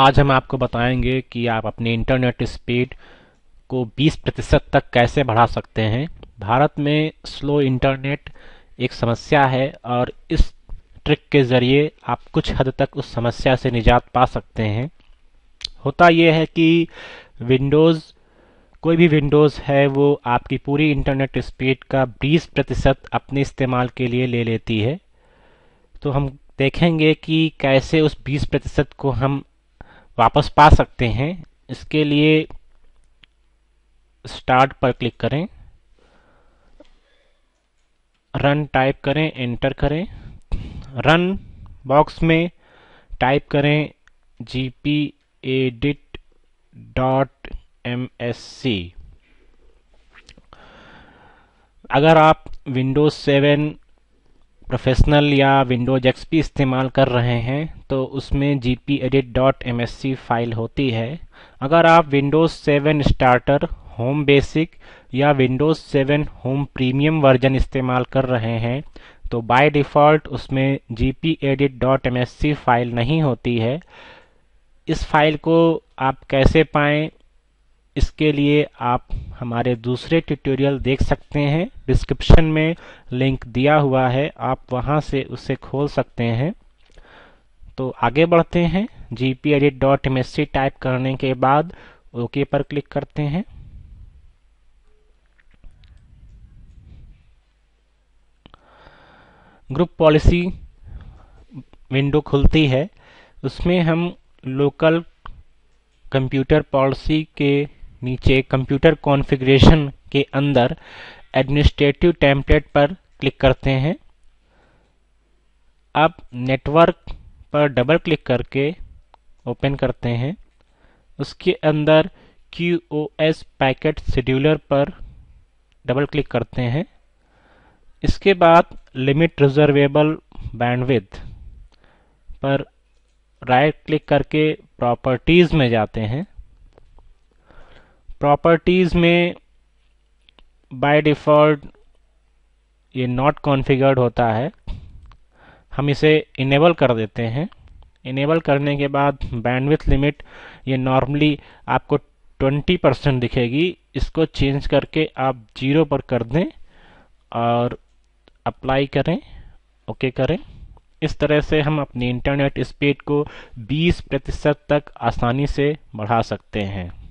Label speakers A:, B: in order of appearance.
A: आज हम आपको बताएंगे कि आप अपने इंटरनेट स्पीड को 20 प्रतिशत तक कैसे बढ़ा सकते हैं भारत में स्लो इंटरनेट एक समस्या है और इस ट्रिक के ज़रिए आप कुछ हद तक उस समस्या से निजात पा सकते हैं होता यह है कि विंडोज़ कोई भी विंडोज़ है वो आपकी पूरी इंटरनेट स्पीड का 20 प्रतिशत अपने इस्तेमाल के लिए ले लेती है तो हम देखेंगे कि कैसे उस 20 प्रतिशत को हम वापस पा सकते हैं इसके लिए स्टार्ट पर क्लिक करें रन टाइप करें एंटर करें रन बॉक्स में टाइप करें G P edit dot M S C अगर आप विंडोज़ सेवन प्रोफेशनल या विंडोज एक्सपी इस्तेमाल कर रहे हैं तो उसमें G P edit dot C file होती है अगर आप Windows seven starter home basic या Windows seven home premium version इस्तेमाल कर रहे हैं तो बाय डिफ़ॉल्ट उसमें G P edit dot C file नहीं होती है इस फाइल को आप कैसे पाएँ इसके लिए आप हमारे दूसरे ट्यूटोरियल देख सकते हैं डिस्क्रिप्शन में लिंक दिया हुआ है आप वहां से उसे खोल सकते हैं तो आगे बढ़ते हैं G P edit dot M S C type करने के बाद ओके पर क्लिक करते हैं ग्रुप पॉलिसी विंडो खुलती है उसमें हम लोकल कंप्यूटर पॉलिसी के नीचे कंप्यूटर कॉन्फ़िगरेशन के अंदर एडमिनिस्ट्रेटिव टेम्पलेट पर क्लिक करते हैं अब नेटवर्क पर डबल क्लिक करके ओपन करते हैं उसके अंदर Q O S packet scheduler पर डबल क्लिक करते हैं इसके बाद लिमिट रिजर्वेबल बैंडविथ पर राइट क्लिक करके प्रॉपर्टीज़ में जाते हैं प्रॉपर्टीज़ में बाय डिफ़ॉल्ट ये नॉट कॉन्फ़िगर्ड होता है हम इसे इनेबल कर देते हैं इनेबल करने के बाद बैंडविथ लिमिट ये नॉर्मली आपको 20 परसेंट दिखेगी इसको चेंज करके आप जीरो पर कर दें और अप्लाई करें ओके करें इस तरह से हम अपनी इंटरनेट स्पीड को 20 प्रतिशत तक आसानी से बढ़ा सकते हैं